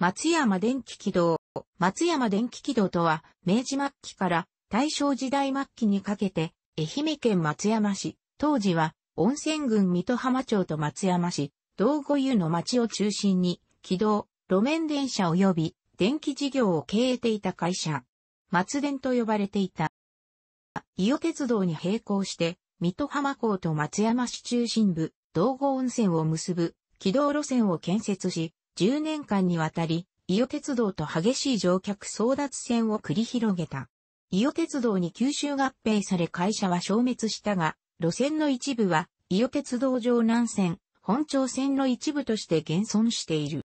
松山電気軌道。松山電気軌道とは、明治末期から大正時代末期にかけて、愛媛県松山市、当時は温泉郡水戸浜町と松山市、道後湯の町を中心に、軌道、路面電車及び電気事業を経営ていた会社、松電と呼ばれていた。伊予鉄道に並行して、水戸浜港と松山市中心部、道後温泉を結ぶ軌道路線を建設し、10年間にわたり、伊予鉄道と激しい乗客争奪戦を繰り広げた。伊予鉄道に吸収合併され会社は消滅したが、路線の一部は伊予鉄道上南線、本町線の一部として現存している。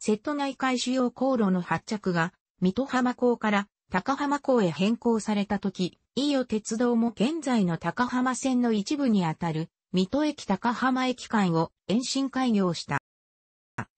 瀬戸内海主要航路の発着が、水戸浜港から高浜港へ変更された時、伊予鉄道も現在の高浜線の一部にあたる、水戸駅高浜駅間を延伸開業した。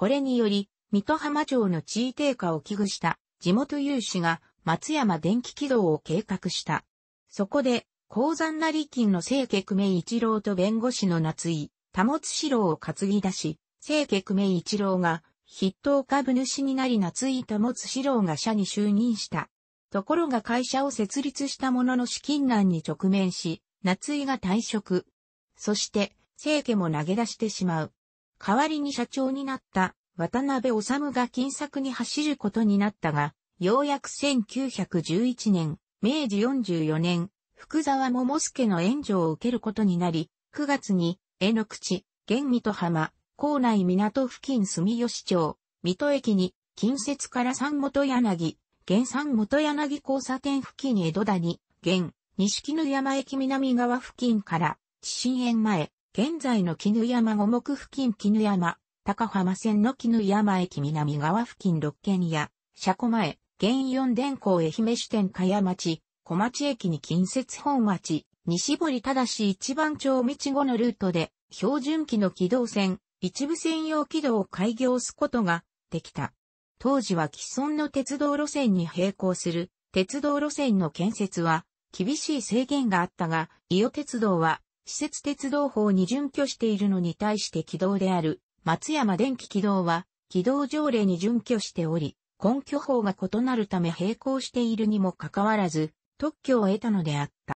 これにより、水戸浜町の地位低下を危惧した地元有志が松山電気軌道を計画した。そこで、鉱山成金の清家久米一郎と弁護士の夏井、保志郎を担ぎ出し、清家久米一郎が筆頭株主になり夏井保志郎が社に就任した。ところが会社を設立したものの資金難に直面し、夏井が退職。そして、清家も投げ出してしまう。代わりに社長になった渡辺治が金策に走ることになったが、ようやく1911年、明治44年、福沢桃助の援助を受けることになり、9月に、江の口、玄水戸浜、港内港付近住吉町、水戸駅に、近接から三本柳、現三本柳交差点付近江戸谷、現、西絹山駅南側付近から、地震園前、現在の絹山五目付近絹山、高浜線の絹山駅南側付近六軒や、車庫前、現四電工愛媛支店茅町、小町駅に近接本町、西堀正一番町道後のルートで、標準機の軌道線、一部専用軌道を開業すことができた。当時は既存の鉄道路線に並行する鉄道路線の建設は厳しい制限があったが、伊予鉄道は施設鉄道法に準拠しているのに対して軌道である松山電気軌道は、軌道条例に準拠しており、根拠法が異なるため並行しているにもかかわらず、特許を得たのであった。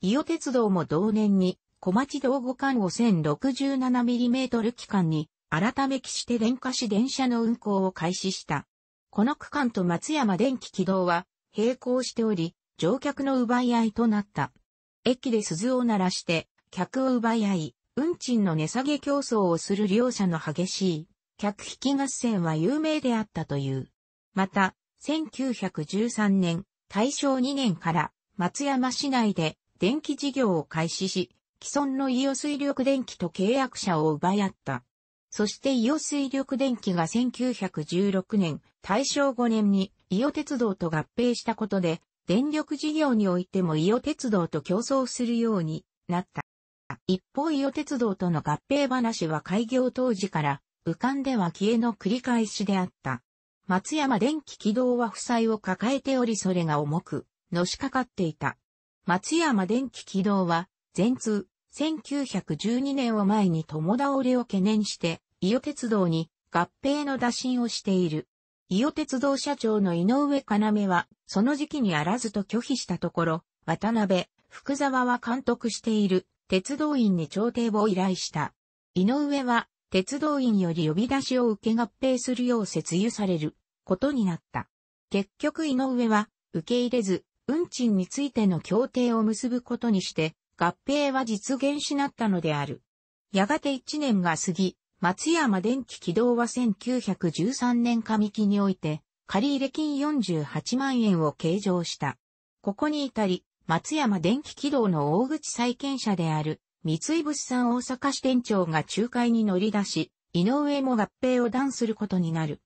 伊予鉄道も同年に、小町道後間ミ0 6 7 m m 期間に、改めきして電化市電車の運行を開始した。この区間と松山電気軌道は、並行しており、乗客の奪い合いとなった。駅で鈴を鳴らして、客を奪い合い、運賃の値下げ競争をする両者の激しい客引き合戦は有名であったという。また、1913年、大正2年から松山市内で電気事業を開始し、既存の伊予水力電気と契約者を奪い合った。そして伊予水力電気が1916年、大正5年に伊予鉄道と合併したことで、電力事業においても伊予鉄道と競争するようになった。一方伊予鉄道との合併話は開業当時から武漢では消えの繰り返しであった。松山電気軌道は負債を抱えておりそれが重く、のしかかっていた。松山電気軌道は、全通、1912年を前に友倒れを懸念して、伊予鉄道に合併の打診をしている。伊予鉄道社長の井上要は、その時期にあらずと拒否したところ、渡辺、福沢は監督している鉄道員に調停を依頼した。井上は、鉄道員より呼び出しを受け合併するよう説諭されることになった。結局井上は、受け入れず、運賃についての協定を結ぶことにして、合併は実現しなったのである。やがて1年が過ぎ、松山電気軌道は1913年上期において、借入金48万円を計上した。ここに至り、松山電気軌道の大口債権者である、三井物産大阪支店長が仲介に乗り出し、井上も合併を断することになる。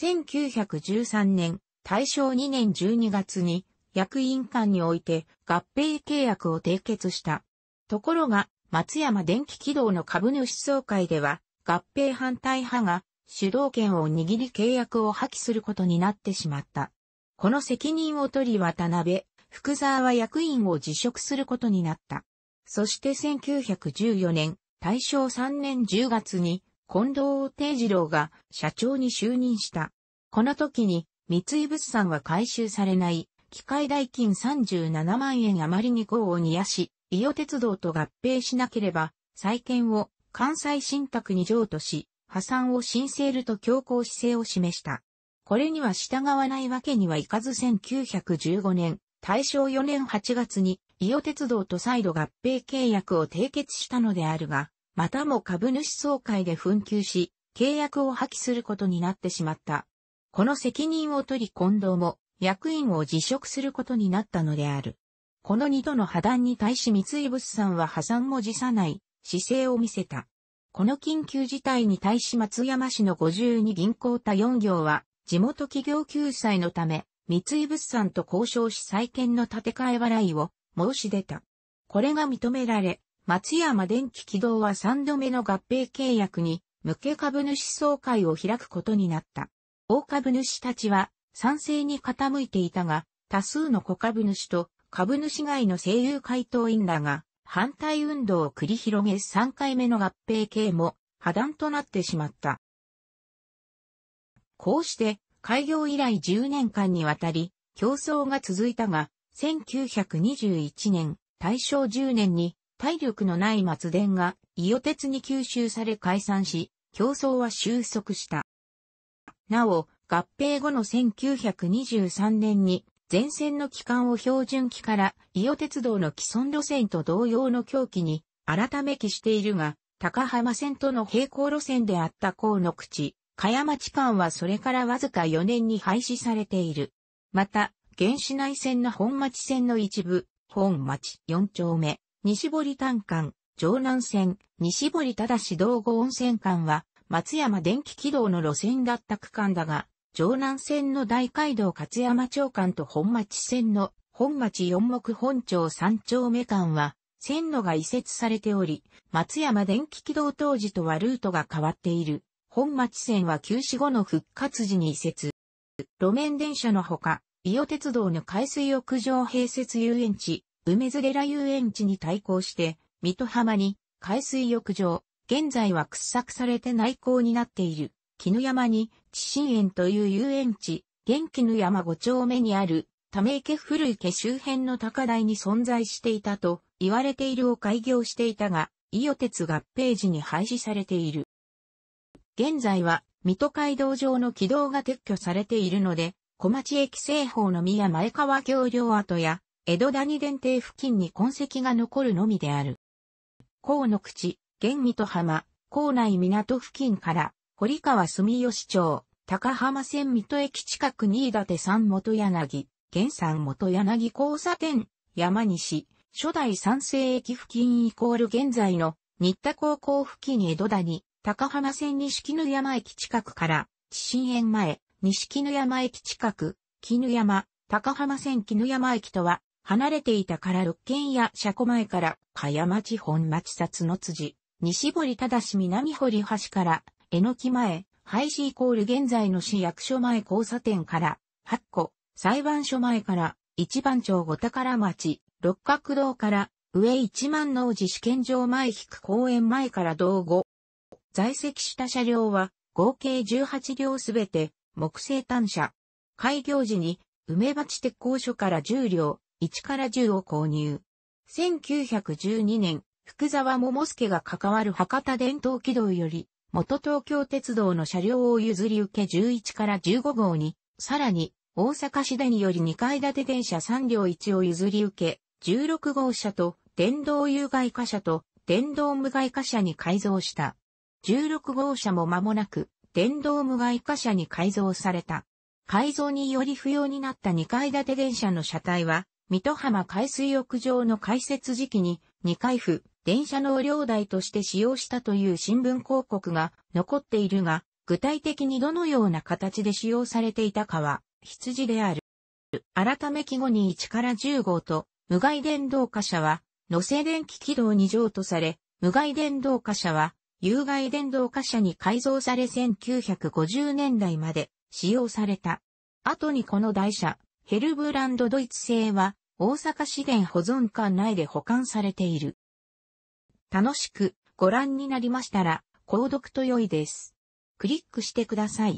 1913年、大正2年12月に、役員間において合併契約を締結した。ところが、松山電気軌道の株主総会では、合併反対派が主導権を握り契約を破棄することになってしまった。この責任を取り渡辺福沢は役員を辞職することになった。そして1914年、大正3年10月に、近藤定次郎が社長に就任した。この時に、三井物産は回収されない、機械代金37万円余りに号を煮やし、伊予鉄道と合併しなければ、再建を関西新宅に譲渡し、破産を申請ると強硬姿勢を示した。これには従わないわけにはいかず1915年、大正4年8月に、伊予鉄道と再度合併契約を締結したのであるが、またも株主総会で紛糾し、契約を破棄することになってしまった。この責任を取り近藤も役員を辞職することになったのである。この二度の破談に対し三井物産は破産も辞さない姿勢を見せた。この緊急事態に対し松山市の52銀行多4行は地元企業救済のため三井物産と交渉し再建の建て替え払いを申し出た。これが認められ、松山電気軌道は3度目の合併契約に向け株主総会を開くことになった。大株主たちは賛成に傾いていたが、多数の小株主と株主外の声優回答員らが反対運動を繰り広げ3回目の合併系も破談となってしまった。こうして開業以来10年間にわたり、競争が続いたが、1921年、大正10年に、体力のない松田が、伊予鉄に吸収され解散し、競争は収束した。なお、合併後の1923年に、前線の期間を標準期から伊予鉄道の既存路線と同様の狂気に改め期しているが、高浜線との並行路線であった河野口、茅町間はそれからわずか4年に廃止されている。また、原子内線の本町線の一部、本町4丁目、西堀単館、城南線、西堀正道後温泉間は、松山電気軌道の路線だった区間だが、城南線の大街道勝山町間と本町線の本町四目本町三丁目間は、線路が移設されており、松山電気軌道当時とはルートが変わっている。本町線は休止後の復活時に移設。路面電車のほか、伊予鉄道の海水浴場併設遊園地、梅津寺遊園地に対抗して、水戸浜に海水浴場、現在は掘削されて内向になっている、絹山に地震園という遊園地、元気の山五丁目にある、ため池古池周辺の高台に存在していたと言われているを開業していたが、伊予鉄合併時に廃止されている。現在は、水戸街道上の軌道が撤去されているので、小町駅西方の宮前川橋梁跡や、江戸谷電停付近に痕跡が残るのみである。河野口、現水戸浜、港内港付近から、堀川住吉町、高浜線水戸駅近く新立三元柳、現三元柳交差点、山西、初代三世駅付近イコール現在の新田高校付近江戸谷、高浜線西絹山駅近くから、地震園前、西絹山駅近く、絹山、高浜線絹山駅とは、離れていたから六軒屋車庫前から、茅町本町札の辻、西堀正南堀橋から、えのき前、廃止イコール現在の市役所前交差点から、八個、裁判所前から、一番町五宝町、六角堂から、上一万の寺試験場前引く公園前から道後、在籍した車両は合計18両すべて木製単車。開業時に梅鉢鉄工所から10両、1から10を購入。1912年、福沢桃介が関わる博多伝統軌道より、元東京鉄道の車両を譲り受け11から15号に、さらに、大阪市電より2階建て電車3両1を譲り受け、16号車と電動有害貨車と電動無害貨車に改造した。16号車も間もなく、電動無害貨車に改造された。改造により不要になった2階建て電車の車体は、水戸浜海水浴場の開設時期に、2回、府、電車の両台として使用したという新聞広告が残っているが、具体的にどのような形で使用されていたかは、羊である。改め記号に1から10号と、無害電動貨車は、乗せ電気軌道2乗とされ、無害電動貨車は、有害電動貨車に改造され1950年代まで使用された。後にこの台車、ヘルブランドドイツ製は大阪市電保存館内で保管されている。楽しくご覧になりましたら、購読と良いです。クリックしてください。